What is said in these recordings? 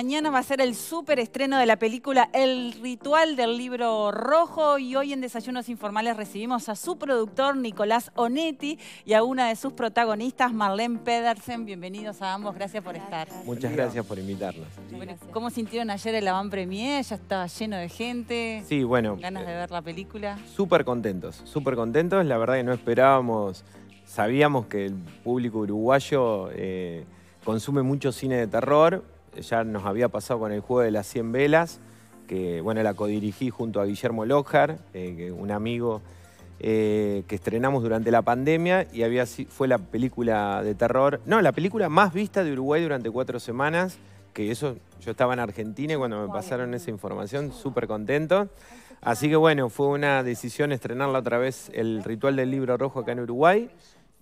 Mañana va a ser el súper estreno de la película El Ritual del Libro Rojo y hoy en Desayunos Informales recibimos a su productor Nicolás Onetti y a una de sus protagonistas Marlene Pedersen. Bienvenidos a ambos, gracias por estar. Muchas gracias por invitarnos. ¿Cómo sintieron ayer el avant premier? Ya estaba lleno de gente. Sí, bueno. Ganas de eh, ver la película. Súper contentos, súper contentos. La verdad que no esperábamos, sabíamos que el público uruguayo... Eh, consume mucho cine de terror ya nos había pasado con el juego de las 100 velas, que bueno, la codirigí junto a Guillermo Lojar, eh, un amigo eh, que estrenamos durante la pandemia y había, fue la película de terror, no, la película más vista de Uruguay durante cuatro semanas, que eso, yo estaba en Argentina y cuando me pasaron esa información, súper contento. Así que bueno, fue una decisión estrenarla otra vez, el ritual del libro rojo acá en Uruguay.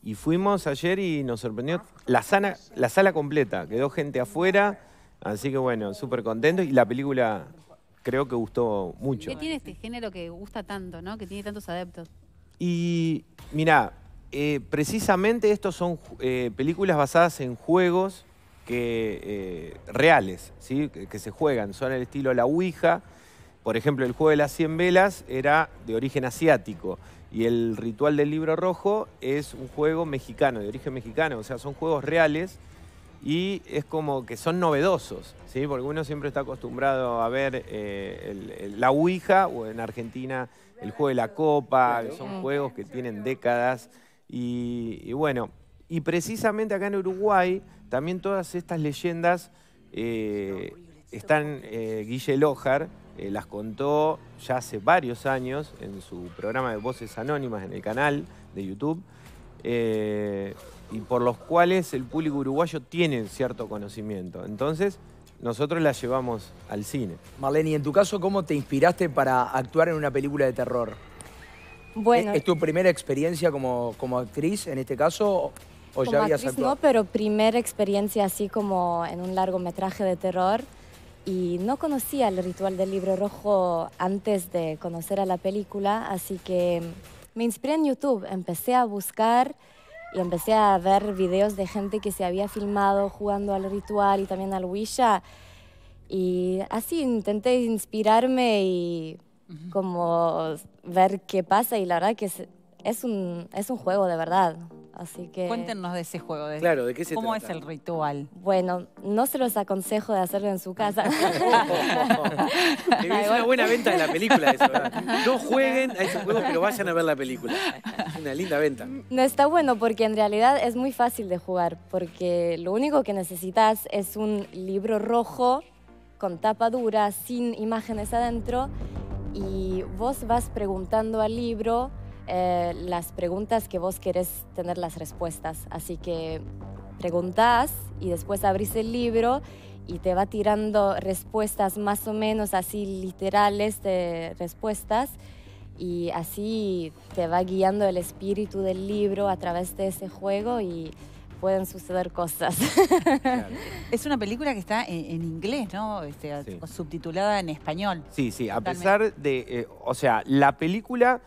Y fuimos ayer y nos sorprendió la, la sala completa. Quedó gente afuera, Así que bueno, súper contento y la película creo que gustó mucho. ¿Qué tiene este género que gusta tanto, que tiene tantos adeptos? Y mira, eh, precisamente estos son eh, películas basadas en juegos eh, reales, ¿sí? que, se juegan, son el estilo La Ouija. Por ejemplo, el juego de las 100 velas era de origen asiático y el ritual del libro rojo es un juego mexicano, de origen mexicano, o sea, son juegos reales y es como que son novedosos, ¿sí? porque uno siempre está acostumbrado a ver eh, la Ouija o en Argentina el juego de la copa, que son mm. juegos que tienen décadas y, bueno, y precisamente acá en Uruguay también todas estas leyendas eh, están eh, Guille Lojar, las contó ya hace varios años en su programa de Voces Anónimas en el canal de YouTube. Eh, y por los cuales el público uruguayo tiene cierto conocimiento. Entonces, nosotros la llevamos al cine. Marlene, ¿y en tu caso cómo te inspiraste para actuar en una película de terror? Bueno. ¿Es, tu primera experiencia como, como actriz en este caso? ¿O ya actriz no, pero primera experiencia así como en un largometraje de terror y no conocía el ritual del libro rojo antes de conocer a la película, así que me inspiré en YouTube, empecé a buscar y empecé a ver videos de gente que se había filmado jugando al ritual y también al Ouija. Y así intenté inspirarme y como ver qué pasa y la verdad que es un juego de verdad. Así que... Cuéntenos de ese juego. De... Claro, ¿Cómo es el ritual? Bueno, no se los aconsejo de hacerlo en su casa. es una buena venta de la película eso, ¿verdad? No jueguen a ese juego, pero vayan a ver la película. Una linda venta. No está bueno porque en realidad es muy fácil de jugar, porque lo único que necesitas es un libro rojo con tapa dura, sin imágenes adentro, y vos vas preguntando al libro eh, las preguntas que vos querés tener las respuestas. Así que preguntás y después abrís el libro y te va tirando respuestas más o menos así literales de respuestas y así te va guiando el espíritu del libro a través de ese juego y pueden suceder cosas. es una película que está en, inglés, ¿no? Este, subtitulada en español. Sí, sí, a pesar de, eh, o sea, la película...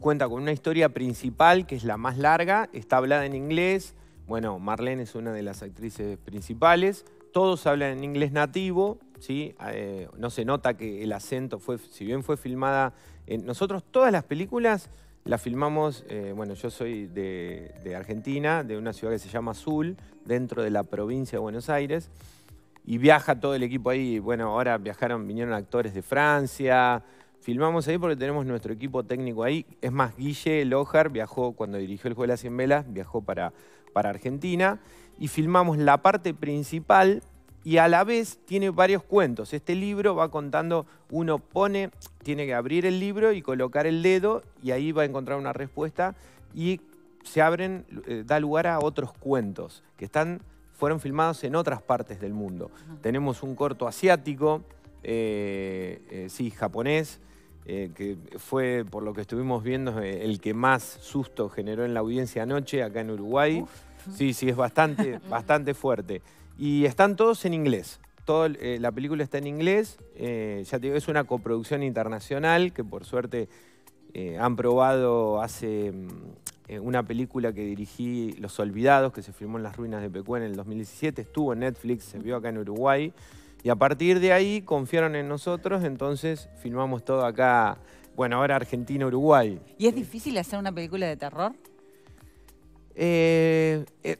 Cuenta con una historia principal que es la más larga, está hablada en inglés. Bueno, Marlene es una de las actrices principales. Todos hablan en inglés nativo, ¿sí? Eh, no se nota que el acento fue, si bien fue filmada, en, nosotros todas las películas las filmamos, eh, bueno, yo soy de, de, Argentina, de una ciudad que se llama Azul, dentro de la provincia de Buenos Aires, y viaja todo el equipo ahí. Bueno, ahora viajaron, vinieron actores de Francia, Filmamos ahí porque tenemos nuestro equipo técnico ahí. Es más, Guille Lojar viajó, cuando dirigió el Juego de las 100 Velas, viajó para, para Argentina y filmamos la parte principal y a la vez tiene varios cuentos. Este libro va contando, uno pone, tiene que abrir el libro y colocar el dedo y ahí va a encontrar una respuesta y se abren, eh, da lugar a otros cuentos que están, fueron filmados en otras partes del mundo. Tenemos un corto asiático, eh, eh, sí, japonés, eh, que fue, por lo que estuvimos viendo, eh, el que más susto generó en la audiencia anoche acá en Uruguay. Sí, sí, es bastante, bastante fuerte. Y están todos en inglés. Eh, la película está en inglés. ya te es una coproducción internacional que por suerte han probado hace mm, una película que dirigí, Los Olvidados, que se filmó en las ruinas de Pecuén en el 2017. Estuvo en Netflix, se vio acá en Uruguay. Y a partir de ahí confiaron en nosotros, entonces filmamos todo acá, bueno, ahora Argentina-Uruguay. ¿Y es difícil hacer una película de terror? Eh, eh,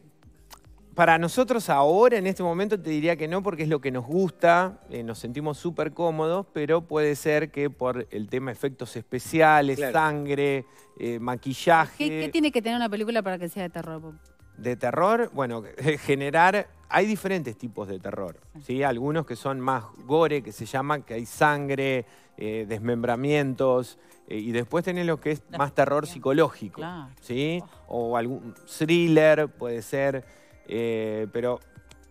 para nosotros ahora, en este momento, te diría que no, porque es lo que nos gusta, eh, nos sentimos súper cómodos, pero puede ser que por el tema efectos especiales, sangre, maquillaje... ¿Qué, ¿Qué, tiene que tener una película para que sea de terror? De terror, bueno, generar hay diferentes tipos de terror, ¿sí? Algunos que son más gore, que se llama que hay sangre, eh, desmembramientos, eh, y después tenés lo que es más terror psicológico, ¿sí? O algún thriller, puede ser, eh, pero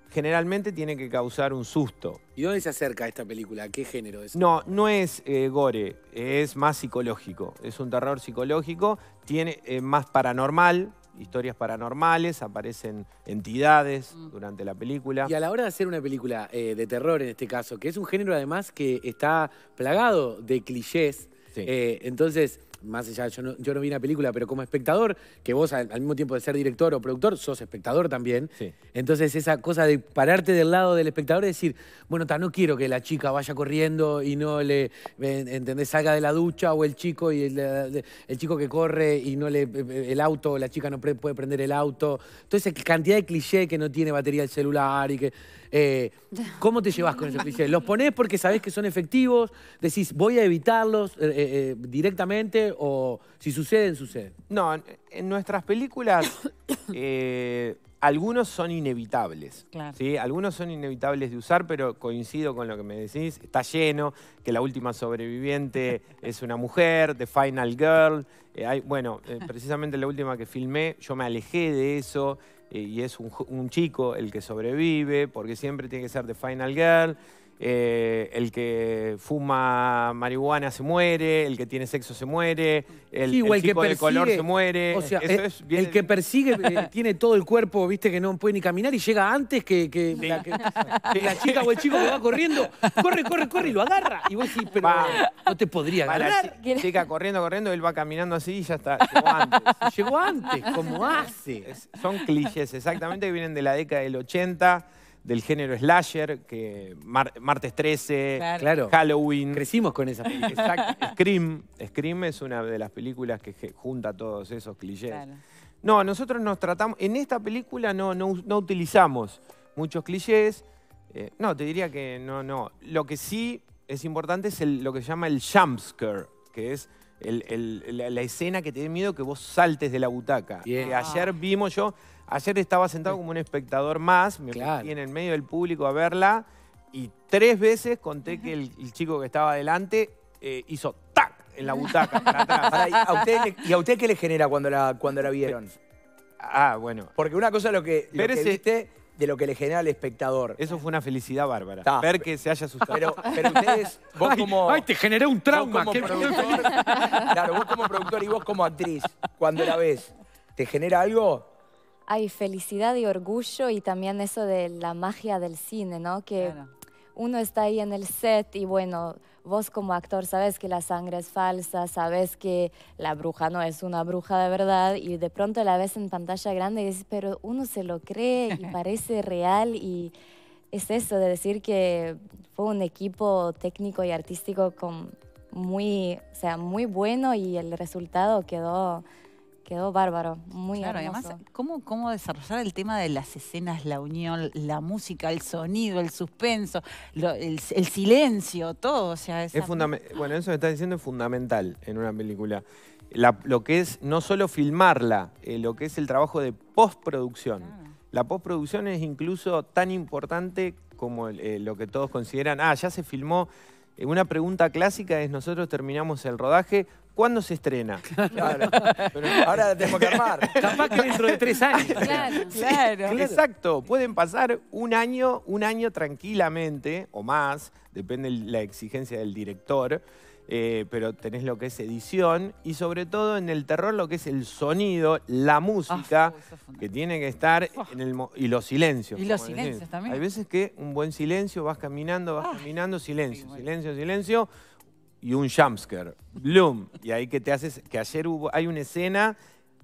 generalmente tiene que causar un susto. ¿Y dónde se acerca esta película? ¿Qué género es? No, no es gore, es más psicológico. Es un terror psicológico, tiene más paranormal, historias paranormales, aparecen entidades mm. durante la película. Y a la hora de hacer una película eh, de terror en este caso, que es un género además que está plagado de clichés, eh, entonces más allá, yo no, vi una película, pero como espectador, que vos al, mismo tiempo de ser director o productor, sos espectador también. Entonces esa cosa de pararte del lado del espectador y decir, bueno, no quiero que la chica vaya corriendo y no le, eh, ¿entendés? Salga de la ducha o el chico y el, chico que corre y no le, eh, eh, el auto, la chica no puede prender el auto. Entonces cantidad de cliché que no tiene batería el celular y que... Eh, ¿Cómo te llevas con esos clichés? ¿Los ponés porque sabés que son efectivos? ¿Decís voy a evitarlos eh, eh, directamente o si suceden, suceden? No, en, nuestras películas algunos son inevitables. Algunos son inevitables de usar, pero coincido con lo que me decís. Está lleno, que la última sobreviviente es una mujer, The Final Girl. bueno, precisamente la última que filmé, yo me alejé de eso y es un, chico el que sobrevive, porque siempre tiene que ser de Final Girl. Eh, el que fuma marihuana se muere, el que tiene sexo se muere, el, que color se muere. Eh, el, que persigue eh, tiene todo el cuerpo, viste, que no puede ni caminar y llega antes que, la, chica o el chico que va corriendo. Corre, corre, corre y lo agarra. Y vos decís, pero no te podría agarrar. La chica corriendo, corriendo, él va caminando así y ya está. Llegó antes. Llegó antes, como hace. son clichés, exactamente, que vienen de la década del 80 del género slasher, que martes 13, claro. Halloween. Crecimos con esa película. Scream. Scream es una de las películas que junta todos esos clichés. No, nosotros nos tratamos, en esta película no, no, utilizamos muchos clichés. Eh, no, te diría que no, no. Lo que sí es importante es lo que se llama el jumpscare, que es la, escena que te da miedo que vos saltes de la butaca. ayer vimos yo, Ayer estaba sentado como un espectador más, me metí en el medio del público a verla y tres veces conté que el, chico que estaba adelante eh, hizo ¡tac! en la butaca, ¿y, a usted, qué le genera cuando la, cuando la vieron? Ah, bueno. Porque una cosa es lo que, lo de lo que le genera al espectador. Eso fue una felicidad bárbara. ver que se haya asustado. Pero, ustedes, vos ay, como... te generé un trauma. claro, vos como productor y vos como actriz, cuando la ves, ¿te genera algo? Hay felicidad y orgullo y también eso de la magia del cine, ¿no? Que uno está ahí en el set y bueno, vos como actor sabes que la sangre es falsa, sabes que la bruja no es una bruja de verdad y de pronto la ves en pantalla grande y dices, pero uno se lo cree y parece real y es eso de decir que fue un equipo técnico y artístico muy, o sea, muy bueno y el resultado quedó quedó bárbaro, muy claro, además, ¿cómo, desarrollar el tema de las escenas, la unión, la música, el sonido, el suspenso, el, silencio, todo? O sea, es bueno, eso que estás diciendo es fundamental en una película. lo que es no solo filmarla, eh, lo que es el trabajo de postproducción. La postproducción es incluso tan importante como eh, lo que todos consideran, ah, ya se filmó. Eh, una pregunta clásica es, nosotros terminamos el rodaje, ¿Cuándo se estrena? Claro. ahora tenemos que armar. Capaz que dentro de tres años. Claro, Exacto. Pueden pasar un año, un año tranquilamente o más, depende la exigencia del director. Eh, pero tenés lo que es edición y sobre todo en el terror lo que es el sonido, la música, ah, que tiene que estar en el y los silencios. Y los silencios también. Hay veces que un buen silencio, vas caminando, vas ah. caminando, silencio, silencio, silencio y un jumpscare. Bloom. Y ahí que te haces. Que ayer hubo. Hay una escena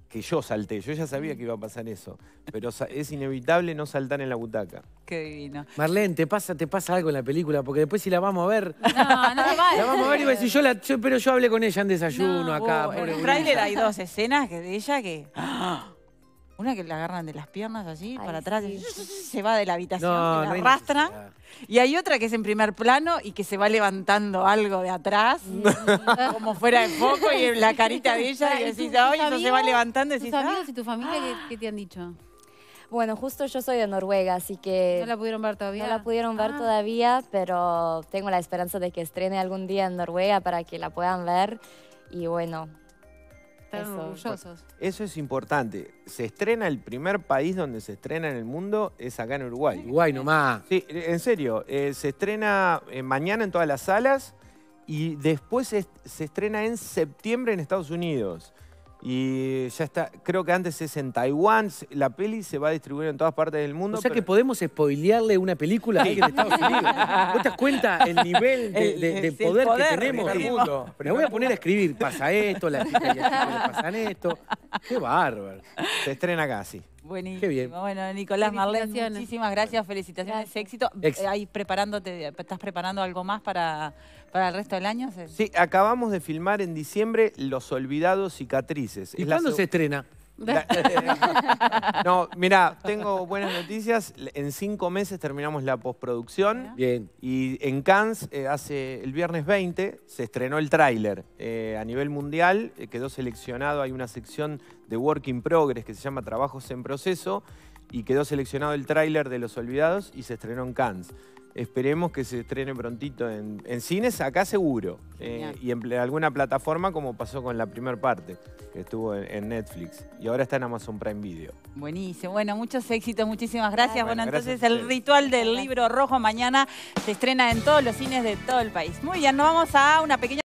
que yo salté. Yo ya sabía que iba a pasar eso. Pero es inevitable no saltar en la butaca. Qué divino. Marlene, te pasa, te pasa algo en la película, porque después si la vamos a ver. No, no la La vamos a ver y va a decir, yo la, pero yo hablé con ella en desayuno acá. Uh, en el hay dos escenas de ella que. Una que la agarran de las piernas así, para atrás, se va de la habitación, la arrastran. Y hay otra que es en primer plano y que se va levantando algo de atrás, como fuera de foco, y la carita de ella, y decís, no se va levantando. Y ¿Tus amigos ah". y tu familia ¿qué, te han dicho? Bueno, justo yo soy de Noruega, así que... ¿No la pudieron ver todavía? No la pudieron ver ah. todavía, pero tengo la esperanza de que estrene algún día en Noruega para que la puedan ver. Y bueno, eso. orgullosos. Eso es importante. Se estrena el primer país donde se estrena en el mundo, es acá en Uruguay. Uruguay nomás. Sí, en serio. Eh, se estrena eh, mañana en todas las salas y después se estrena en septiembre en Estados Unidos. Y ya está, creo que antes es en Taiwán, la peli se va a distribuir en todas partes del mundo. O sea que podemos spoilearle una película a alguien de Estados Unidos. ¿No te das cuenta el nivel de, poder, que tenemos? En el mundo. Pero me voy a poner a escribir, pasa esto, la chica pasan esto. Qué bárbaro. Se estrena casi. Buenísimo. Qué bien. Bueno, Nicolás Marlene, muchísimas gracias, felicitaciones, éxito. Ahí preparándote, estás preparando algo más para ¿Para el resto del año? Sí, acabamos de filmar en diciembre Los Olvidados Cicatrices. ¿Y cuándo se estrena? no, mira, tengo buenas noticias. En cinco meses terminamos la postproducción. Bien. Y en Cannes, eh, hace el viernes 20, se estrenó el tráiler. Eh, a nivel mundial eh, quedó seleccionado, hay una sección de Work in Progress que se llama Trabajos en Proceso, y quedó seleccionado el tráiler de Los Olvidados y se estrenó en Cannes. Esperemos que se estrene prontito en, cines, acá seguro. Eh, y en alguna plataforma como pasó con la primera parte, que estuvo en, Netflix. Y ahora está en Amazon Prime Video. Buenísimo. Bueno, muchos éxitos, muchísimas ah, gracias. Bueno, entonces el ritual del libro rojo mañana se estrena en todos los cines de todo el país. Muy bien, nos vamos a una pequeña...